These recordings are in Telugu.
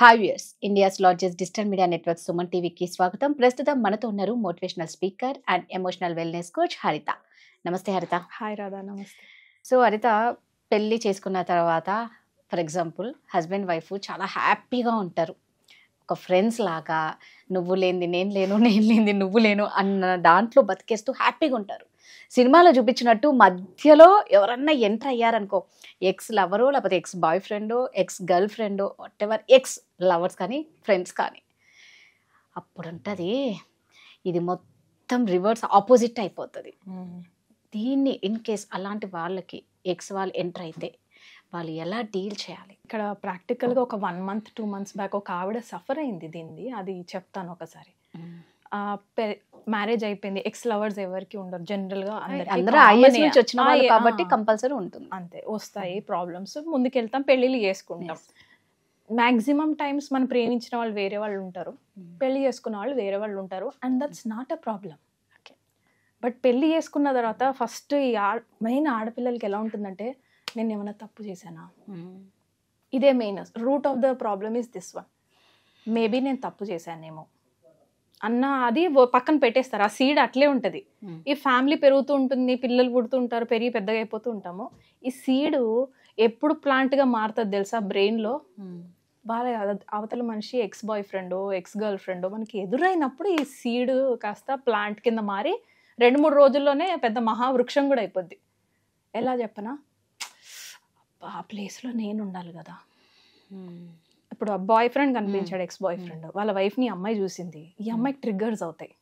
హావియర్స్ India's largest digital media network Suman టీవీకి స్వాగతం ప్రస్తుతం మనతో ఉన్నారు motivational speaker and emotional wellness coach Haritha నమస్తే హరిత హాయ్ రాధా నమస్తే సో హరిత పెళ్ళి చేసుకున్న తర్వాత ఫర్ ఎగ్జాంపుల్ హస్బెండ్ వైఫ్ చాలా హ్యాపీగా ఉంటారు ఒక ఫ్రెండ్స్ లాగా నువ్వు లేనిది నేను లేను నేను లేనిది నువ్వు లేను అన్న దాంట్లో బతికేస్తూ హ్యాపీగా ఉంటారు సినిమాలో చూపించినట్టు మధ్యలో ఎవరన్నా ఎంటర్ అయ్యారనుకో ఎక్స్ లవరో లేకపోతే ఎక్స్ బాయ్ ఫ్రెండో ఎక్స్ గర్ల్ ఫ్రెండో వాట్ ఎవర్ ఎక్స్ లవర్స్ కానీ ఫ్రెండ్స్ కానీ అప్పుడుంటుంది ఇది మొత్తం రివర్స్ ఆపోజిట్ అయిపోతుంది దీన్ని ఇన్ కేస్ అలాంటి వాళ్ళకి ఎక్స్ వాళ్ళు ఎంటర్ అయితే వాళ్ళు ఎలా డీల్ చేయాలి ఇక్కడ ప్రాక్టికల్గా ఒక one month two months back ఒక ఆవిడ సఫర్ అయింది దీన్ని అది చెప్తాను ఒకసారి మ్యారేజ్ అయిపోయింది ఎక్స్ లవర్స్ ఎవరికి ఉండరు జనరల్ గా అందరూ వచ్చిన కాబట్టి కంపల్సరీ ఉంటుంది అంతే వస్తాయి ప్రాబ్లమ్స్ hmm. ముందుకెళ్తాం పెళ్ళిళ్ళు చేసుకుంటాం మ్యాక్సిమం టైమ్స్ మనం ప్రేమించిన వాళ్ళు వేరే వాళ్ళు ఉంటారు hmm. పెళ్లి చేసుకున్న వాళ్ళు వేరే వాళ్ళు ఉంటారు and that's not a problem okay but పెళ్లి చేసుకున్న తర్వాత ఫస్ట్ ఈ మెయిన్ ఆడపిల్లలకి ఎలా ఉంటుందంటే నేను ఏమైనా తప్పు చేశానా hmm. ఇదే main root of the problem is this one maybe నేను తప్పు చేశానేమో అన్న అది పక్కన పెట్టేస్తారు ఆ సీడ్ అట్లే ఉంటుంది ఈ ఫ్యామిలీ పెరుగుతూ ఉంటుంది పిల్లలు పుడుతూ ఉంటారు పెరిగి పెద్దగా అయిపోతూ ఉంటాము ఈ సీడు ఎప్పుడు ప్లాంట్గా మారుతుంది తెలుసా బ్రెయిన్లో బాగా అవతల మనిషి ex boyfriend ex girlfriend మనకి ఎదురైనప్పుడు ఈ సీడ్ కాస్త ప్లాంట్ కింద మారి రెండు మూడు రోజుల్లోనే పెద్ద మహావృక్షం కూడా అయిపోద్ది ఎలా చెప్పనా ఆ ప్లేస్లో నేను ఉండాలి కదా ఇప్పుడు ఆ బాయ్ ఫ్రెండ్ కనిపించాడు ఎక్స్ బాయ్ ఫ్రెండ్ వాళ్ళ వైఫ్ని అమ్మాయి చూసింది ఈ hmm. అమ్మాయికి ట్రిగ్గర్స్ అవుతాయి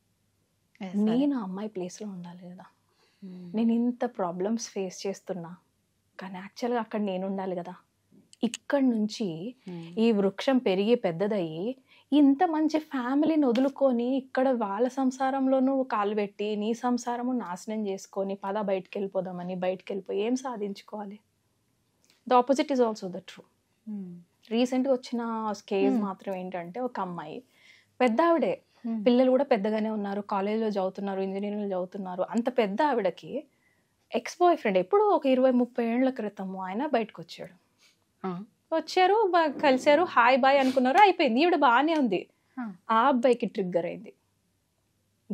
నేను ఆ అమ్మాయి ప్లేస్లో ఉండాలి కదా hmm. నేను ఇంత ప్రాబ్లమ్స్ ఫేస్ చేస్తున్నా కానీ యాక్చువల్గా అక్కడ నేను ఉండాలి కదా ఇక్కడ నుంచి hmm. ఈ వృక్షం పెరిగి పెద్దదయ్యి ఇంత మంచి ఫ్యామిలీని వదులుకొని ఇక్కడ వాళ్ళ సంసారంలోనూ కాలు పెట్టి నీ సంసారము నాశనం చేసుకొని పద బయటకు వెళ్ళిపోదామని బయటకు వెళ్ళిపోయి ఏం సాధించుకోవాలి the opposite is also the true రీసెంట్గా వచ్చిన కేస్ మాత్రం ఏంటంటే ఒక అమ్మాయి పెద్ద ఆవిడే పిల్లలు కూడా పెద్దగానే ఉన్నారు కాలేజీలో చదువుతున్నారు ఇంజనీరింగ్లో చదువుతున్నారు అంత పెద్ద ఆవిడకి ఎక్స్ బాయ్ ఫ్రెండ్ ఎప్పుడు ఒక ఇరవై ముప్పై ఏళ్ల క్రితము ఆయన బయటకు వచ్చాడు వచ్చారు కలిశారు హాయ్ బాయ్ అనుకున్నారు అయిపోయింది ఈవిడ బాగానే ఉంది ఆ అబ్బాయికి ట్రిగ్గర్ అయింది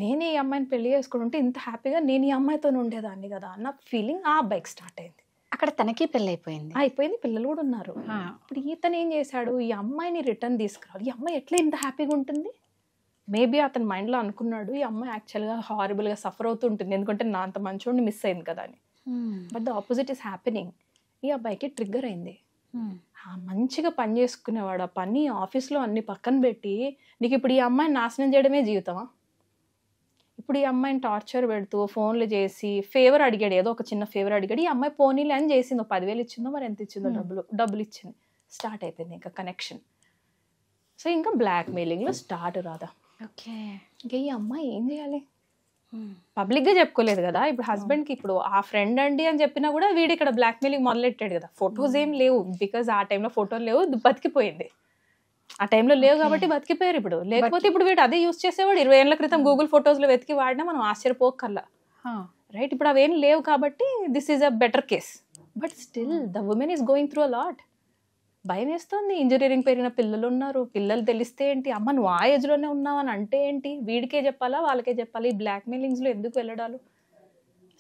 నేను ఈ అమ్మాయిని పెళ్లి చేసుకుంటుంటే ఇంత హ్యాపీగా నేను ఈ అమ్మాయితో ఉండేదాన్ని కదా అన్న ఫీలింగ్ ఆ అబ్బాయికి స్టార్ట్ అయింది అక్కడ తనకి పెళ్ళి అయిపోయింది అయిపోయింది పిల్లలు కూడా ఉన్నారు ఇప్పుడు ఈతను ఏం చేశాడు ఈ అమ్మాయిని రిటర్న్ తీసుకురావాలి ఈ అమ్మాయి ఎట్లా ఇంత హ్యాపీగా ఉంటుంది మేబీ అతని మైండ్లో అనుకున్నాడు ఈ అమ్మాయి యాక్చువల్గా హారబుల్గా సఫర్ అవుతూ ఉంటుంది ఎందుకంటే నా అంత మంచోడిని మిస్ అయింది కదా అని but the opposite is happening ఈ అబ్బాయికి ట్రిగ్గర్ అయింది hmm. మంచిగా పని చేసుకునేవాడు ఆ పని ఆఫీస్లో అన్ని పక్కన పెట్టి నీకు ఇప్పుడు ఈ అమ్మాయిని నాశనం చేయడమే జీవితమా ఇప్పుడు ఈ అమ్మాయిని టార్చర్ పెడుతూ ఫోన్లు చేసి ఫేవర్ అడిగాడు ఏదో ఒక చిన్న ఫేవర్ అడిగాడు ఈ అమ్మాయి పోనీ అని చేసిందో పదివేలు ఇచ్చిందో మరి ఎంత ఇచ్చిందో hmm. డబ్బులు డబ్బులు ఇచ్చింది స్టార్ట్ అయిపోయింది ఇంకా కనెక్షన్ సో ఇంకా బ్లాక్ మెయిలింగ్లో స్టార్ట్ రాదా ఓకే ఇంకా ఈ అమ్మాయి ఏం చేయాలి పబ్లిక్గా hmm. చెప్పుకోలేదు కదా ఇప్పుడు హస్బెండ్కి hmm. ఇప్పుడు ఆ ఫ్రెండ్ అండి అని చెప్పినా కూడా వీడు ఇక్కడ బ్లాక్ మెయిలింగ్ మొదలెట్టాడు కదా ఫొటోస్ ఏం లేవు బికాజ్ ఆ టైంలో ఫోటోలు లేవు బతికిపోయింది ఆ టైంలో లేవు కాబట్టి బతికిపోయారు ఇప్పుడు లేకపోతే ఇప్పుడు వీటి అదే యూస్ చేసేవాడు ఇరవై ఏళ్ళ క్రితం hmm. గూగుల్ ఫోటోస్లో వెతికి వాడినా మనం ఆశ్చర్యపోకల్లా రైట్ ఇప్పుడు అవేం లేవు కాబట్టి this is a better case but still hmm. The women is going through a lot భయం వేస్తుంది ఇంజనీరింగ్ పెరిగిన పిల్లలు ఉన్నారు పిల్లలు తెలిస్తే ఏంటి అమ్మ నువ్వు ఆ ఏజ్లోనే ఉన్నావు అని అంటే ఏంటి వీడికే చెప్పాలా వాళ్ళకే చెప్పాలి ఈ లో ఎందుకు వెళ్ళడాలు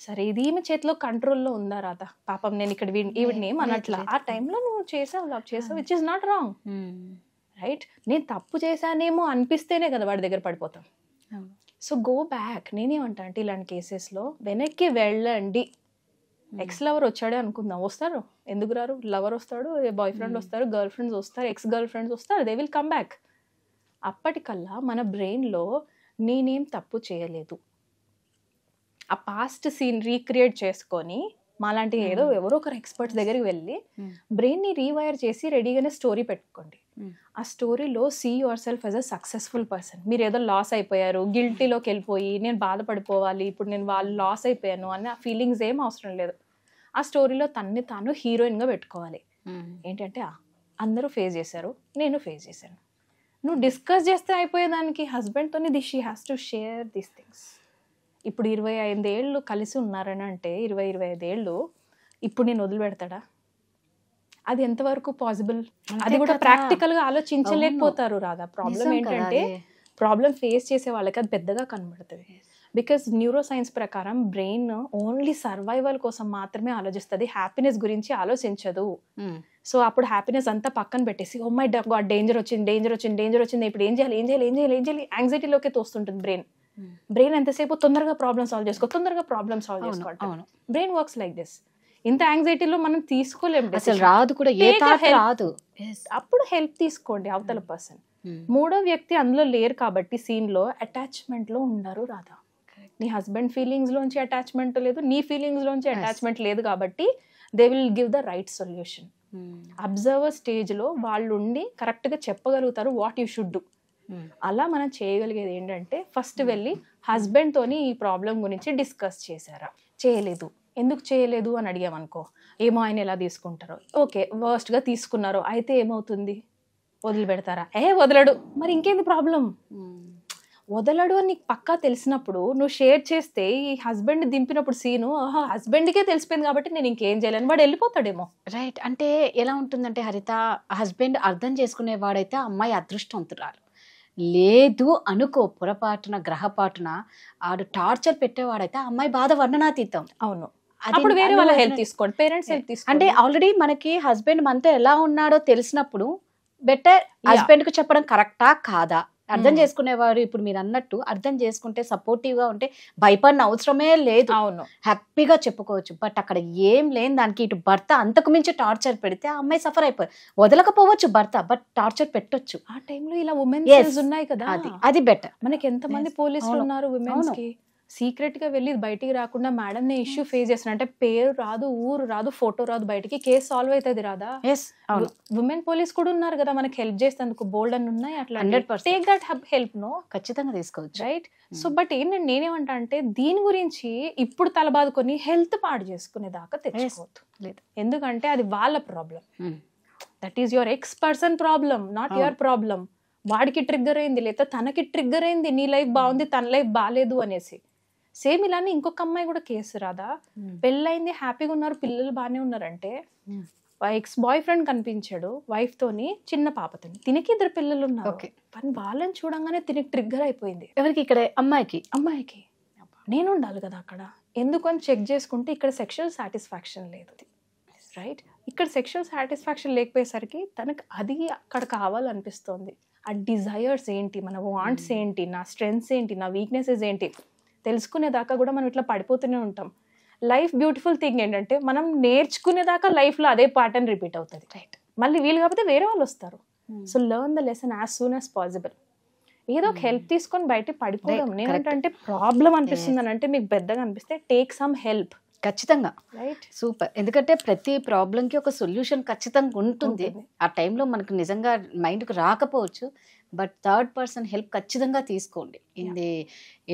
సరే ఇది ఈమె చేతిలో కంట్రోల్లో ఉందా రాత పాపం నేను ఇక్కడ hmm. ఈవిడని ఏమన్నట్లా అనట్లా ఆ టైంలో నువ్వు చేసావు చేసావు which is not wrong right నేను తప్పు చేశానేమో అనిపిస్తేనే కదా వాడి దగ్గర పడిపోతాం సో గో బ్యాక్ నేనేమంటా అంటే ఇలాంటి కేసెస్లో వెనక్కి వెళ్ళండి ఎక్స్ hmm. లవర్ వచ్చాడే అనుకుందాం వస్తారు ఎందుకు రారు లవర్ వస్తాడు బాయ్ ఫ్రెండ్ hmm. వస్తారు గర్ల్ ఫ్రెండ్స్ వస్తారు ఎక్స్ గర్ల్ ఫ్రెండ్స్ వస్తారు దే విల్ కమ్ బ్యాక్ అప్పటికల్లా మన బ్రెయిన్లో నేనేం తప్పు చేయలేదు ఆ పాస్ట్ సీన్ రీక్రియేట్ చేసుకొని మాలాంటి ఏదో ఎవరో ఒకరు ఎక్స్పర్ట్స్ దగ్గరికి వెళ్ళి బ్రెయిన్ని రీవైర్ చేసి రెడీగానే స్టోరీ పెట్టుకోండి ఆ స్టోరీలో see yourself as a successful person మీరు ఏదో లాస్ అయిపోయారు గిల్టీలోకి వెళ్ళిపోయి నేను బాధపడిపోవాలి ఇప్పుడు నేను వాళ్ళు లాస్ అయిపోయాను అని ఆ ఫీలింగ్స్ ఏం అవసరం లేదు ఆ స్టోరీలో తన్ని తాను హీరోయిన్గా పెట్టుకోవాలి ఏంటంటే అందరూ ఫేస్ చేశారు నేను ఫేస్ చేశాను నువ్వు డిస్కస్ చేస్తే అయిపోయేదానికి హస్బెండ్తో the she has to share these things ఇప్పుడు ఇరవై ఐదు ఏళ్ళు కలిసి ఉన్నారని అంటే ఇరవై ఇరవై ఐదు ఏళ్ళు ఇప్పుడు నేను వదిలిపెడతాడా అది ఎంతవరకు పాసిబుల్ అది కూడా ప్రాక్టికల్గా ఆలోచించలేకపోతారు రాదా ప్రాబ్లం ఏంటంటే ప్రాబ్లం ఫేస్ చేసే వాళ్ళకి అది పెద్దగా కనబడుతుంది బికాస్ న్యూరో సైన్స్ ప్రకారం బ్రెయిన్ ఓన్లీ సర్వైవల్ కోసం మాత్రమే ఆలోచిస్తుంది హ్యాపీనెస్ గురించి ఆలోచించదు సో hmm. అప్పుడు హ్యాపీనెస్ అంతా పక్కన పెట్టేసి ఓ మై డేంజర్ వచ్చింది డేంజర్ వచ్చింది డేంజర్ వచ్చింది ఇప్పుడు ఏం చేయాలి ఏం చేయాలి ఏం చేయాలి ఏం చేయాలి యాంగ్జైటీలోకి తోస్తుంటుంది బ్రెయిన్ బ్రెయిన్ ఎంతసేపు తొందరగా ప్రాబ్లమ్ సాల్వ్ చేసుకో తొందరగా ప్రాబ్లమ్ సాల్వ్ చేసుకోవాలి బ్రెయిన్ వర్క్స్ లైక్ దిస్ ఇంత యాంగ్జైటీలో మనం తీసుకోలేము అసలు రాదు కూడా ఏ రాదు అప్పుడు హెల్ప్ తీసుకోండి అవతల పర్సన్ hmm. hmm. మూడో వ్యక్తి అందులో లేరు కాబట్టి సీన్ లో అటాచ్మెంట్ లో ఉన్నారు రాధా నీ హస్బెండ్ ఫీలింగ్స్ లోంచి అటాచ్మెంట్ లేదు నీ ఫీలింగ్స్ లోంచి అటాచ్మెంట్ లేదు కాబట్టి they will give the right solution observer stage లో వాళ్ళు ఉండి కరెక్ట్ గా చెప్పగలుగుతారు వాట్ యూ షుడ్ డూ అలా మనం చేయగలిగేది ఏంటంటే ఫస్ట్ వెళ్ళి హస్బెండ్తోని ఈ ప్రాబ్లం గురించి డిస్కస్ చేశారా చేయలేదు ఎందుకు చేయలేదు అని అడిగామనుకో ఏమో ఆయన ఎలా తీసుకుంటారో ఓకే వర్స్ట్గా తీసుకున్నారు అయితే ఏమవుతుంది వదిలిపెడతారా ఏ వదలడు మరి ఇంకేంది ప్రాబ్లం వదలడు అని నీకు పక్కా తెలిసినప్పుడు నువ్వు షేర్ చేస్తే ఈ హస్బెండ్ దింపినప్పుడు సీను హస్బెండ్కే తెలిసిపోయింది కాబట్టి నేను ఇంకేం చేయలేను వాడు వెళ్ళిపోతాడేమో రైట్ అంటే ఎలా ఉంటుందంటే హరిత హస్బెండ్ అర్థం చేసుకునేవాడైతే అమ్మాయి అదృష్టవంతురాలు లేదు అనుకో పొరపాటున గ్రహపాటున ఆడు టార్చర్ పెట్టేవాడైతే ఆ అమ్మాయి బాధ వర్ణనాతీతం అవును అప్పుడు వేరే వాళ్ళ హెల్త్ తీసుకోండి పేరెంట్స్ హెల్త్ తీసుకోండి అంటే ఆల్రెడీ మనకి హస్బెండ్ మనతో ఎలా ఉన్నాడో తెలిసినప్పుడు బెటర్ హస్బెండ్ కు చెప్పడం కరెక్టా కాదా అర్థం చేసుకునేవారు ఇప్పుడు మీరు అన్నట్టు అర్థం చేసుకుంటే సపోర్టివ్ గా ఉంటే భయపడిన అవసరమే లేదు అవును హ్యాపీగా చెప్పుకోవచ్చు బట్ అక్కడ ఏం లేని దానికి ఇటు భర్త అంతకు మించి టార్చర్ పెడితే ఆ అమ్మాయి సఫర్ అయిపోయి వదలకపోవచ్చు భర్త బట్ టార్చర్ పెట్టొచ్చు ఆ టైంలో ఇలా ఉమెన్స్ ఉన్నాయి కదా అది అది బెటర్ మనకి ఎంత మంది పోలీసులు ఉన్నారు ఉమెన్స్ కి సీక్రెట్గా వెళ్ళి బయటికి రాకుండా మేడం నేను ఇష్యూ hmm. ఫేస్ చేస్తాను అంటే పేరు రాదు ఊరు రాదు ఫోటో రాదు బయటికి కేసు సాల్వ్ అవుతుంది రాదా ఉమెన్ పోలీస్ కూడా ఉన్నారు కదా మనకి హెల్ప్ చేసేందుకు బోల్డ్ అని ఉన్నాయి అట్లా hundred take that help no ఖచ్చితంగా తీసుకోవచ్చు రైట్ సో బట్ ఏంటంటే నేనేమంటా అంటే దీని గురించి ఇప్పుడు తల బాదుకొని హెల్త్ పాడు చేసుకునే దాకా తెచ్చుకోవద్దు లేదు ఎందుకంటే అది వాళ్ళ problem that is your ex person problem not your problem వాడికి ట్రిగ్గర్ అయింది లేదా తనకి ట్రిగ్గర్ అయింది నీ లైఫ్ బాగుంది తన లైఫ్ బాగాలేదు అనేసి సేమ్ ఇలానే ఇంకొక అమ్మాయి కూడా కేసు రాదా పెళ్ళైంది హ్యాపీగా ఉన్నారు పిల్లలు బాగానే ఉన్నారంటే ఎక్స్ బాయ్ ఫ్రెండ్ కనిపించాడు వైఫ్ తోని చిన్న పాపతోని తినకి ఇద్దరు పిల్లలు ఉన్నారు కానీ వాళ్ళని చూడంగానే తినకి ట్రిగ్గర్ అయిపోయింది ఎవరికి ఇక్కడ అమ్మాయికి అమ్మాయికి నేను ఉండాలి కదా అక్కడ ఎందుకు అని చెక్ చేసుకుంటే ఇక్కడ సెక్షువల్ సాటిస్ఫాక్షన్ లేదు రైట్ ఇక్కడ సెక్షువల్ సాటిస్ఫాక్షన్ లేకపోయేసరికి తనకు అది అక్కడ కావాలనిపిస్తుంది ఆ డిజైర్స్ ఏంటి మన వాంట్స్ ఏంటి నా స్ట్రెంగ్స్ ఏంటి నా వీక్నెసెస్ ఏంటి తెలుసుకునేదాకా కూడా మనం ఇట్లా పడిపోతూనే ఉంటాం లైఫ్ బ్యూటిఫుల్ థింగ్ ఏంటంటే మనం నేర్చుకునేదాకా లైఫ్లో అదే ప్యాటర్న్ రిపీట్ అవుతుంది రైట్ మళ్ళీ వీలు కాకపోతే వేరే వాళ్ళు వస్తారు so learn the lesson as soon as possible ఏదో ఒక హెల్ప్ hmm. తీసుకొని బయట పడిపోయాం నేనంటే ప్రాబ్లం అనిపిస్తుంది అని అంటే మీకు పెద్దగా అనిపిస్తే టేక్ సమ్ హెల్ప్ ఖచ్చితంగా రైట్ సూపర్ ఎందుకంటే ప్రతి ప్రాబ్లంకి ఒక సొల్యూషన్ ఖచ్చితంగా ఉంటుంది ఆ టైంలో మనకు నిజంగా మైండ్కి రాకపోవచ్చు బట్ థర్డ్ పర్సన్ హెల్ప్ ఖచ్చితంగా తీసుకోండి ఇది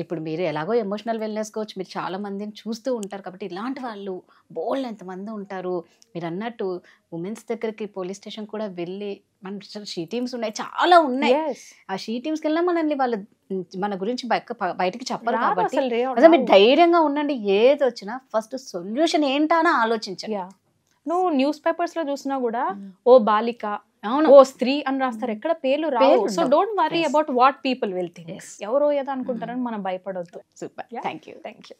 ఇప్పుడు మీరు ఎలాగో ఎమోషనల్ వెల్నెస్ కోచ్ మీరు చాలా మందిని చూస్తూ ఉంటారు కాబట్టి ఇలాంటి వాళ్ళు బోల్డ్ ఎంతమంది ఉంటారు మీరు అన్నట్టు ఉమెన్స్ దగ్గరికి పోలీస్ స్టేషన్ కూడా వెళ్ళి మన షీ టీమ్స్ ఉన్నాయి చాలా ఉన్నాయి ఆ షీ టీమ్స్కి వెళ్ళినా మనల్ని వాళ్ళు మన గురించి బయటకి చెప్పరు కాబట్టి అదే మీరు ధైర్యంగా ఉండండి ఏది వచ్చినా ఫస్ట్ సొల్యూషన్ ఏంటా అని ఆలోచించండి నువ్వు న్యూస్ పేపర్స్ లో చూసినా కూడా hmm. ఓ బాలిక అవును ఓ స్త్రీ అని రాస్తారు ఎక్కడ పేర్లు రావు so don't worry about what people will think ఎవరో ఏదో అనుకుంటారని hmm. మనం భయపడవద్దు super thank you thank you